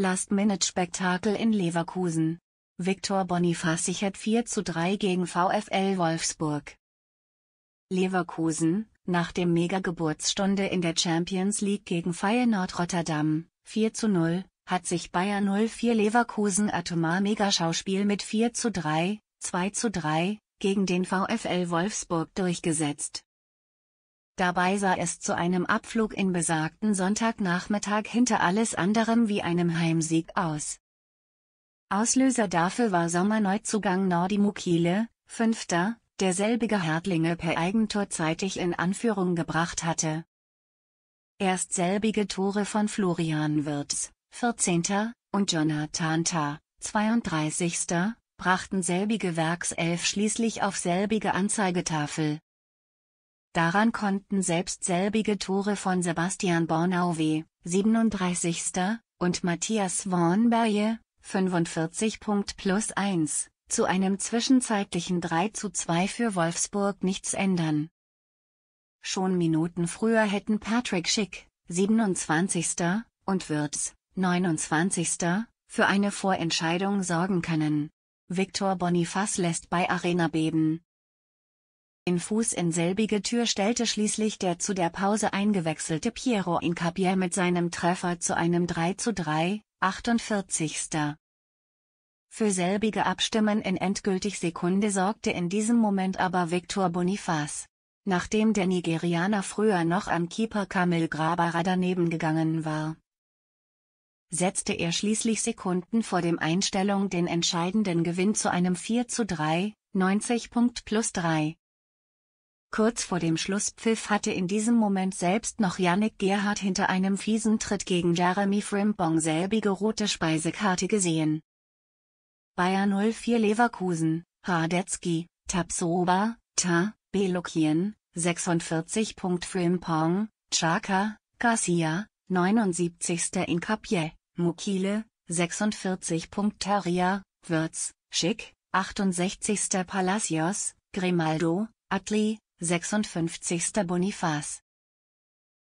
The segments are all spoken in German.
Last-Minute-Spektakel in Leverkusen. Viktor Boniface sichert 4 zu 3 gegen VfL Wolfsburg. Leverkusen, nach dem Mega-Geburtsstunde in der Champions League gegen Feyenoord Rotterdam, 4 zu 0, hat sich Bayer 04 Leverkusen atomar Megaschauspiel mit 4 zu 3, 2 zu 3, gegen den VfL Wolfsburg durchgesetzt. Dabei sah es zu einem Abflug in besagten Sonntagnachmittag hinter alles anderem wie einem Heimsieg aus. Auslöser dafür war Sommerneuzugang Nordi Mukile, Fünfter, der selbige Hertlinge per Eigentor zeitig in Anführung gebracht hatte. Erst selbige Tore von Florian Wirtz, 14. und Jonathan Tah, 32. brachten selbige Werkself schließlich auf selbige Anzeigetafel. Daran konnten selbst selbige Tore von Sebastian Bornauwe, 37. und Matthias Bornberje, 45 Punkt plus 1, zu einem zwischenzeitlichen 3 zu 2 für Wolfsburg nichts ändern. Schon Minuten früher hätten Patrick Schick, 27. und Wirtz, 29. für eine Vorentscheidung sorgen können. Victor Bonifaz lässt bei Arena beben den Fuß in selbige Tür stellte schließlich der zu der Pause eingewechselte Piero Incapier mit seinem Treffer zu einem 3:3, 48. Für selbige Abstimmen in endgültig Sekunde sorgte in diesem Moment aber Victor Bonifaz. Nachdem der Nigerianer früher noch am Keeper Kamil Grabara daneben gegangen war, setzte er schließlich Sekunden vor dem Einstellung den entscheidenden Gewinn zu einem 4:3, 90 Punkt plus 3, Kurz vor dem Schlusspfiff hatte in diesem Moment selbst noch Yannick Gerhard hinter einem fiesen Tritt gegen Jeremy Frimpong selbige rote Speisekarte gesehen. Bayer 04 Leverkusen, Hradecki, Tapsoba, Ta, Belukien, 46. Frimpong, Chaka, Garcia, 79. Incapie, Mukile, 46. Terrier, Wirtz, Schick, 68. Palacios, Grimaldo, Atli, 56. Bonifaz.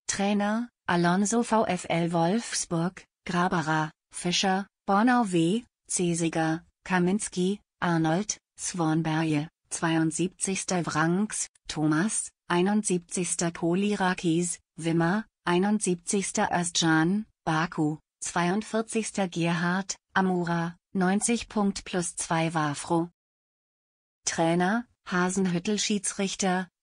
Trainer, Alonso VfL Wolfsburg, Graberer, Fischer, Bornau W., Cesiger, Kaminski, Arnold, Swanberge, 72. Wranks, Thomas, 71. Polirakis, Wimmer, 71. Özcan, Baku, 42. Gerhard, Amura, 90 Punkt plus 2 Wafro. Trainer, Hasenhüttel Schiedsrichter,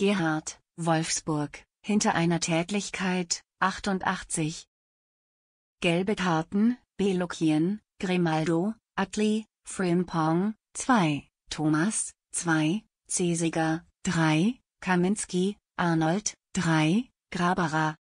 Gerhard, Wolfsburg, hinter einer Tätlichkeit, 88. Gelbe Karten, Belokien, Grimaldo, Atli, Frimpong, 2, Thomas, 2, Cesiger, 3, Kaminski, Arnold, 3, Graberer,